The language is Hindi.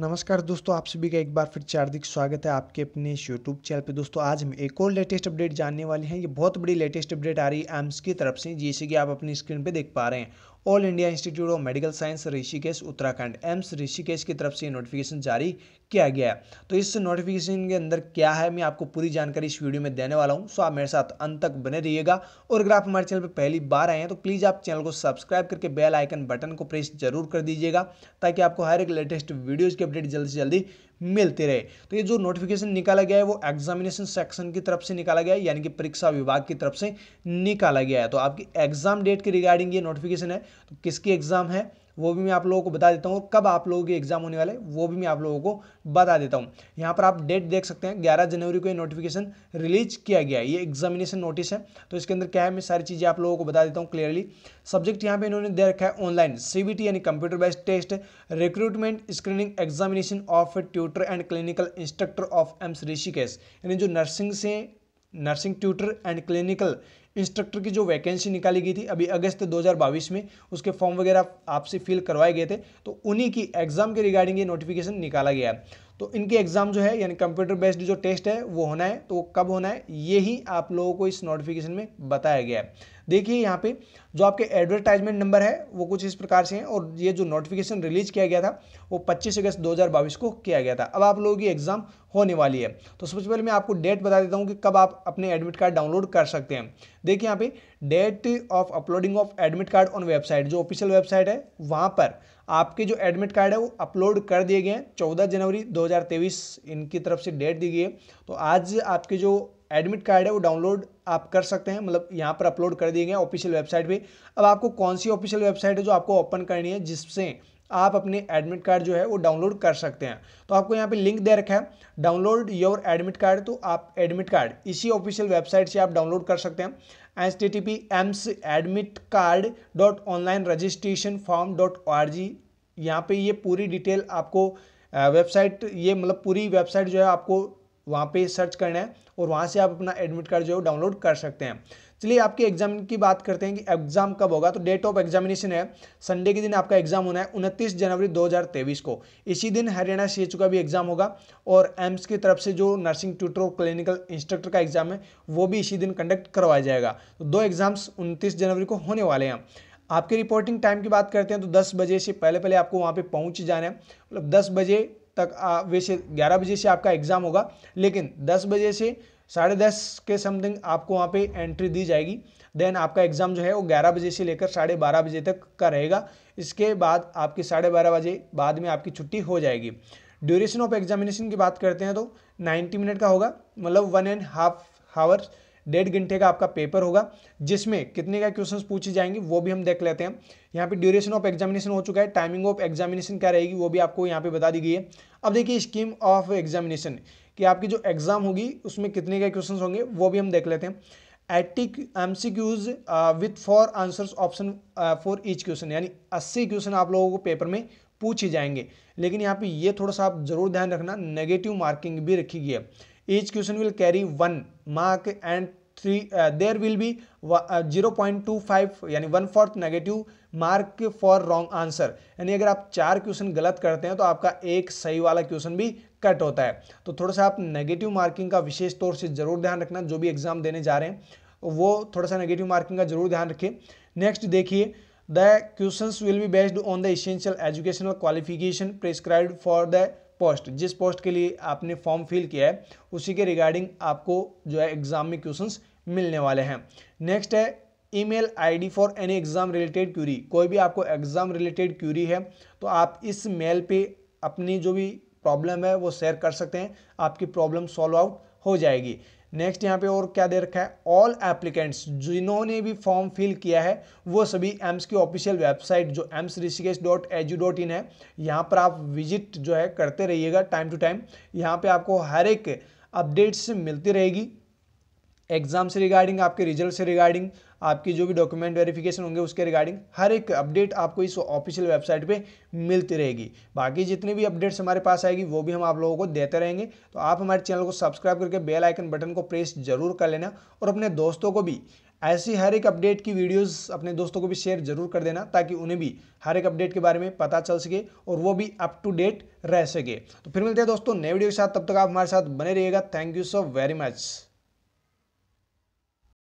नमस्कार दोस्तों आप सभी का एक बार फिर से हार्दिक स्वागत है आपके अपने इस यूट्यूब चैनल पे दोस्तों आज हम एक और लेटेस्ट अपडेट जानने वाले हैं ये बहुत बड़ी लेटेस्ट अपडेट आ रही है एम्स की तरफ से जैसे कि आप अपनी स्क्रीन पे देख पा रहे हैं All India Institute of Medical Science Rishikesh Uttarakhand AIIMS Rishikesh की तरफ से नोटिफिकेशन जारी किया गया है तो इस नोटिफिकेशन के अंदर क्या है मैं आपको पूरी जानकारी इस वीडियो में देने वाला हूँ सो आप मेरे साथ अंत तक बने रहिएगा और अगर आप हमारे चैनल पर पहली बार आए हैं तो प्लीज़ आप चैनल को सब्सक्राइब करके बेल आइकन बटन को प्रेस जरूर कर दीजिएगा ताकि आपको हर एक लेटेस्ट वीडियोज़ की अपडेट जल्द से जल्दी मिलते रहे तो ये जो नोटिफिकेशन निकाला गया है वो एग्जामिनेशन सेक्शन की तरफ से निकाला गया है यानी कि परीक्षा विभाग की तरफ से निकाला गया है तो आपकी एग्जाम डेट के रिगार्डिंग ये नोटिफिकेशन है तो किसकी एग्जाम है वो भी मैं आप लोगों को बता देता हूँ कब आप लोगों के एग्ज़ाम होने वाले वो भी मैं आप लोगों को बता देता हूँ यहाँ पर आप डेट देख सकते हैं ग्यारह जनवरी को ये नोटिफिकेशन रिलीज किया गया है ये एग्जामिनेशन नोटिस है तो इसके अंदर क्या है मैं सारी चीज़ें आप लोगों को बता देता हूँ क्लियरली सब्जेक्ट यहाँ पर इन्होंने दे रखा है ऑनलाइन सी यानी computer based test recruitment screening examination of tutor and clinical instructor of AIIMS Rishikesh यानी जो नर्सिंग से nursing tutor and clinical instructor की जो वैकेंसी निकाली गई थी अभी अगस्त 2022 में उसके फॉर्म वगैरह आपसे फिल करवाए गए थे तो उन्हीं की एग्ज़ाम के रिगार्डिंग ये नोटिफिकेशन निकाला गया है तो इनके एग्ज़ाम जो है यानी कंप्यूटर बेस्ड जो टेस्ट है वो होना है तो कब होना है ये ही आप लोगों को इस नोटिफिकेशन में बताया गया है देखिए यहाँ पे जो आपके एडवर्टाइजमेंट नंबर है वो कुछ इस प्रकार से हैं और ये जो नोटिफिकेशन रिलीज किया गया था वो पच्चीस अगस्त दो को किया गया था अब आप लोगों की एग्ज़ाम होने वाली है तो सबसे पहले मैं आपको डेट बता देता हूँ कि कब आप अपने एडमिट कार्ड डाउनलोड कर सकते हैं देखिए यहाँ पे date of uploading of admit card on website जो ऑफिशियल वेबसाइट है वहाँ पर आपके जो एडमिट कार्ड है वो अपलोड कर दिए गए हैं चौदह जनवरी 2023 इनकी तरफ से डेट दी गई है तो आज आपके जो एडमिट कार्ड है वो डाउनलोड आप कर सकते हैं मतलब यहाँ पर अपलोड कर दिए गए ऑफिशियल वेबसाइट पे अब आपको कौन सी ऑफिशियल वेबसाइट है जो आपको ओपन करनी है जिससे आप अपने एडमिट कार्ड जो है वो डाउनलोड कर सकते हैं तो आपको यहाँ पे लिंक दे रखा है डाउनलोड योर एडमिट कार्ड तो आप एडमिट कार्ड इसी ऑफिशियल वेबसाइट से आप डाउनलोड कर सकते हैं S T T P AIIMS admit card dot online registration form dot O R G यहाँ पर ये पूरी डिटेल आपको वेबसाइट ये मतलब पूरी वेबसाइट जो है आपको वहाँ पे सर्च करना है और वहाँ से आप अपना एडमिट कार्ड जो है डाउनलोड कर सकते हैं चलिए आपके एग्जाम की बात करते हैं कि एग्जाम कब होगा तो डेट ऑफ एग्जामिनेशन है संडे के दिन आपका एग्जाम होना है उनतीस जनवरी 2023 को इसी दिन हरियाणा सी का भी एग्जाम होगा और एम्स की तरफ से जो नर्सिंग ट्यूटर और क्लिनिकल इंस्ट्रक्टर का एग्जाम है वो भी इसी दिन कंडक्ट करवाया जाएगा तो दो एग्जाम्स उनतीस जनवरी को होने वाले हैं आपके रिपोर्टिंग टाइम की बात करते हैं तो दस बजे से पहले पहले आपको वहाँ पर पहुँच जाना है मतलब दस बजे तक वैसे ग्यारह बजे से आपका एग्ज़ाम होगा लेकिन दस बजे से साढ़े दस के समथिंग आपको वहाँ पे एंट्री दी जाएगी देन आपका एग्ज़ाम जो है वो ग्यारह बजे से लेकर साढ़े बारह बजे तक का रहेगा इसके बाद आपकी साढ़े बारह बजे बाद में आपकी छुट्टी हो जाएगी ड्यूरेशन ऑफ एग्जामिनेशन की बात करते हैं तो नाइन्टी मिनट का होगा मतलब वन एंड हाफ हावर डेढ़ घंटे का आपका पेपर होगा जिसमें कितने का क्वेश्चन पूछे जाएंगे वो भी हम देख लेते हैं यहाँ पे ड्यूरेशन ऑफ एग्जामिनेशन हो चुका है टाइमिंग ऑफ एग्जामिनेशन क्या रहेगी वो भी आपको यहाँ पे बता दी गई है अब देखिए स्कीम ऑफ एग्जामिनेशन कि आपकी जो एग्ज़ाम होगी उसमें कितने का क्वेश्चन होंगे वो भी हम देख लेते हैं eighty M C Qs with four answers option for each question यानी अस्सी क्वेश्चन आप लोगों को पेपर में पूछे जाएंगे लेकिन यहाँ पे ये थोड़ा सा आप जरूर ध्यान रखना नेगेटिव मार्किंग भी रखी गई है each question will carry one mark and three there will be zero point two five यानी one fourth negative mark for wrong answer यानी अगर आप चार क्वेश्चन गलत करते हैं तो आपका एक सही वाला क्वेश्चन भी कट होता है तो थोड़ा सा आप नेगेटिव मार्किंग का विशेष तौर से जरूर ध्यान रखना जो भी एग्जाम देने जा रहे हैं वो थोड़ा सा नेगेटिव मार्किंग का जरूर ध्यान रखें नेक्स्ट देखिए the question will be based on the essential educational qualification prescribe for the post जिस पोस्ट के लिए आपने फॉर्म फिल किया है उसी के रिगार्डिंग आपको जो है एग्ज़ाम में क्वेश्चंस मिलने वाले हैं नेक्स्ट है email ID for any exam related query कोई भी आपको एग्ज़ाम रिलेटेड क्यूरी है तो आप इस मेल पे अपनी जो भी प्रॉब्लम है वो शेयर कर सकते हैं आपकी प्रॉब्लम सॉल्व आउट हो जाएगी नेक्स्ट यहाँ पे और क्या दे रखा है ऑल एप्लीकेंट्स जिन्होंने भी फॉर्म फिल किया है वो सभी एम्स की ऑफिशियल वेबसाइट जो AIIMS Rishikesh dot edu dot in है यहाँ पर आप विजिट जो है करते रहिएगा टाइम टू टाइम यहाँ पे आपको हर एक अपडेट्स मिलती रहेगी एग्ज़ाम से रिगार्डिंग आपके रिजल्ट से रिगार्डिंग आपकी जो भी डॉक्यूमेंट वेरिफिकेशन होंगे उसके रिगार्डिंग हर एक अपडेट आपको इस ऑफिशियल वेबसाइट पे मिलती रहेगी बाकी जितने भी अपडेट्स हमारे पास आएगी वो भी हम आप लोगों को देते रहेंगे तो आप हमारे चैनल को सब्सक्राइब करके बेल आइकन बटन को प्रेस जरूर कर लेना और अपने दोस्तों को भी ऐसी हर एक अपडेट की वीडियोस अपने दोस्तों को भी शेयर जरूर कर देना ताकि उन्हें भी हर एक अपडेट के बारे में पता चल सके और वो भी अप टू डेट रह सके तो फिर मिलते हैं दोस्तों नए वीडियो के साथ तब तक आप हमारे साथ बने रहिएगा thank you so very much